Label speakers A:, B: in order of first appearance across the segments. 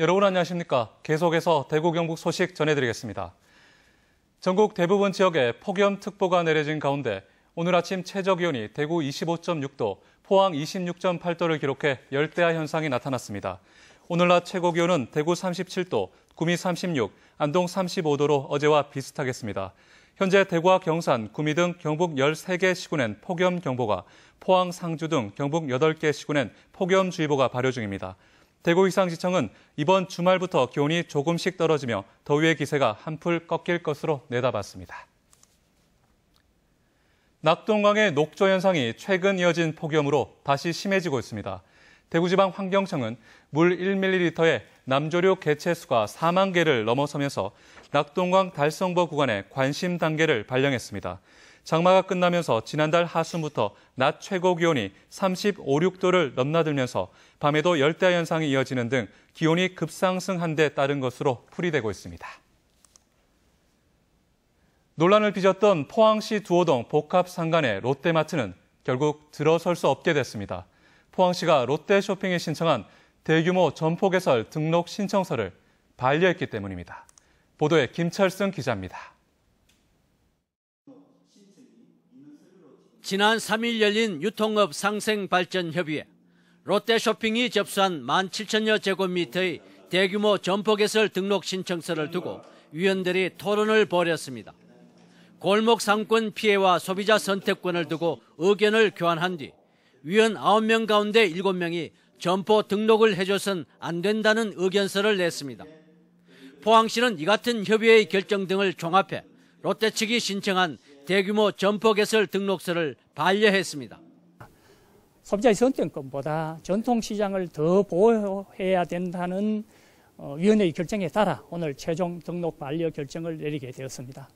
A: 여러분 안녕하십니까? 계속해서 대구 경북 소식 전해드리겠습니다. 전국 대부분 지역에 폭염특보가 내려진 가운데 오늘 아침 최저 기온이 대구 25.6도, 포항 26.8도를 기록해 열대야 현상이 나타났습니다. 오늘 낮 최고 기온은 대구 37도, 구미 36, 안동 35도로 어제와 비슷하겠습니다. 현재 대구와 경산, 구미 등 경북 13개 시군엔 폭염 경보가, 포항, 상주 등 경북 8개 시군엔 폭염주의보가 발효 중입니다. 대구 이상시청은 이번 주말부터 기온이 조금씩 떨어지며 더위의 기세가 한풀 꺾일 것으로 내다봤습니다. 낙동강의 녹조 현상이 최근 이어진 폭염으로 다시 심해지고 있습니다. 대구지방 환경청은 물 1ml에 남조류 개체수가 4만 개를 넘어서면서 낙동강 달성버 구간의 관심 단계를 발령했습니다. 장마가 끝나면서 지난달 하순부터 낮 최고 기온이 35, 6도를 넘나들면서 밤에도 열대 현상이 이어지는 등 기온이 급상승한 데 따른 것으로 풀이되고 있습니다. 논란을 빚었던 포항시 두호동 복합상간의 롯데마트는 결국 들어설 수 없게 됐습니다. 포항시가 롯데 쇼핑에 신청한 대규모 점포 개설 등록 신청서를 반려했기 때문입니다. 보도에 김철승 기자입니다.
B: 지난 3일 열린 유통업 상생발전협의회 롯데쇼핑이 접수한 17,000여 제곱미터의 대규모 점포 개설 등록 신청서를 두고 위원들이 토론을 벌였습니다. 골목 상권 피해와 소비자 선택권을 두고 의견을 교환한 뒤 위원 9명 가운데 7명이 점포 등록을 해줘선 안 된다는 의견서를 냈습니다. 포항시는 이 같은 협의회의 결정 등을 종합해 롯데 측이 신청한 대규모 점포 개설 등록서를 반려했습니다. 소비자의 선택권보다 전통시장을 더 보호해야 된다는 어, 위원회의 결정에 따라 오늘 최종 등록 반려 결정을 내리게 되었습니다.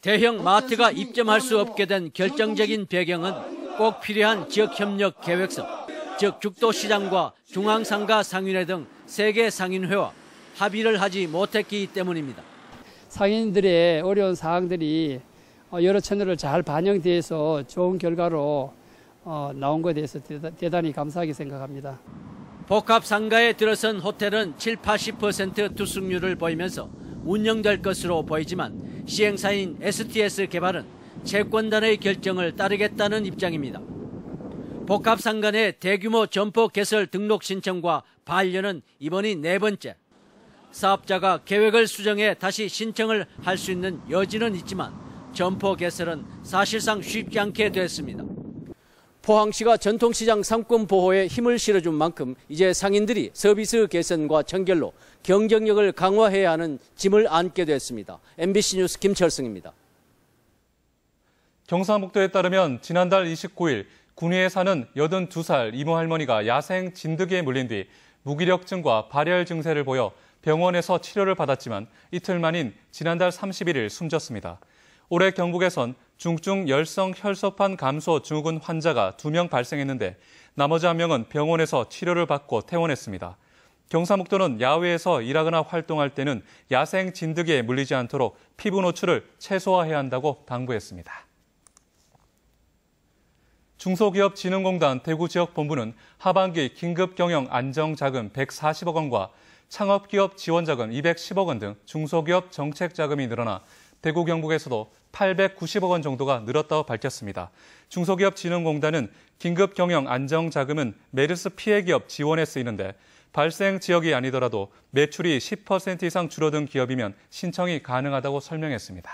B: 대형 마트가 입점할 수 없게 된 결정적인 배경은 꼭 필요한 지역 협력 계획서, 즉 죽도시장과 중앙상가 상인회 등 세계 상인회와 합의를 하지 못했기 때문입니다. 상인들의 어려운 사항들이 어, 여러 채널을 잘 반영돼서 좋은 결과로 어, 나온 것에 대해서 대단히 감사하게 생각합니다. 복합상가에 들어선 호텔은 7, 80% 투숙률을 보이면서 운영될 것으로 보이지만 시행사인 STS 개발은 채권단의 결정을 따르겠다는 입장입니다. 복합상간의 대규모 점포 개설 등록 신청과 반려는 이번이 네 번째. 사업자가 계획을 수정해 다시 신청을 할 수 있는 여지는 있지만 점포 개설은 사실상 쉽지 않게 됐습니다. 포항시가 전통시장 상권 보호에 힘을 실어준 만큼 이제 상인들이 서비스 개선과 청결로 경쟁력을 강화해야 하는 짐을 안게 됐습니다. MBC 뉴스 김철승입니다.
A: 경상북도에 따르면 지난달 29일 군위에 사는 82살 이모 할머니가 야생 진드기에 물린 뒤 무기력증과 발열 증세를 보여 병원에서 치료를 받았지만 이틀 만인 지난달 31일 숨졌습니다. 올해 경북에선 중증 열성 혈소판 감소 증후군 환자가 2명 발생했는데 나머지 1명은 병원에서 치료를 받고 퇴원했습니다. 경사목도는 야외에서 일하거나 활동할 때는 야생 진드기에 물리지 않도록 피부 노출을 최소화해야 한다고 당부했습니다. 중소기업진흥공단 대구지역본부는 하반기 긴급경영 안정자금 140억 원과 창업기업 지원자금 210억 원 등 중소기업 정책자금이 늘어나 대구 경북에서도 890억 원 정도가 늘었다고 밝혔습니다. 중소기업진흥공단은 긴급경영 안정자금은 메르스 피해기업 지원에 쓰이는데 발생 지역이 아니더라도 매출이 10% 이상 줄어든 기업이면 신청이 가능하다고 설명했습니다.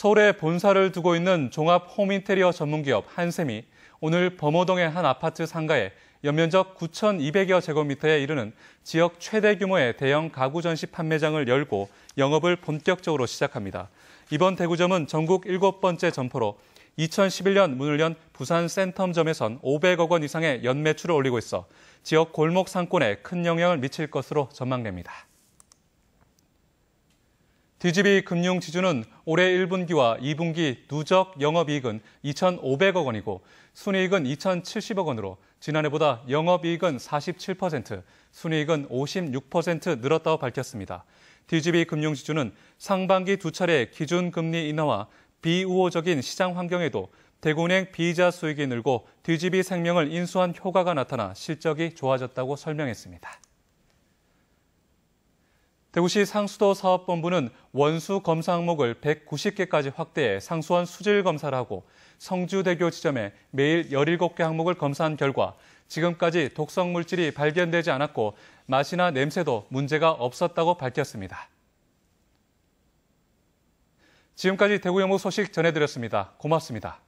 A: 서울에 본사를 두고 있는 종합 홈인테리어 전문기업 한샘이 오늘 범어동의 한 아파트 상가에 연면적 9,200여 제곱미터에 이르는 지역 최대 규모의 대형 가구 전시 판매장을 열고 영업을 본격적으로 시작합니다. 이번 대구점은 전국 7번째 점포로 2011년 문을 연 부산 센텀점에선 500억 원 이상의 연매출을 올리고 있어 지역 골목 상권에 큰 영향을 미칠 것으로 전망됩니다. DGB 금융지주는 올해 1분기와 2분기 누적 영업이익은 2,500억 원이고 순이익은 2,070억 원으로 지난해보다 영업이익은 47%, 순이익은 56% 늘었다고 밝혔습니다. DGB 금융지주는 상반기 두 차례 기준금리 인하와 비우호적인 시장 환경에도 대구은행 비자 수익이 늘고 DGB 생명을 인수한 효과가 나타나 실적이 좋아졌다고 설명했습니다. 대구시 상수도 사업본부는 원수 검사 항목을 190개까지 확대해 상수원 수질 검사를 하고 성주대교 지점에 매일 17개 항목을 검사한 결과 지금까지 독성 물질이 발견되지 않았고 맛이나 냄새도 문제가 없었다고 밝혔습니다. 지금까지 대구 연무 소식 전해드렸습니다. 고맙습니다.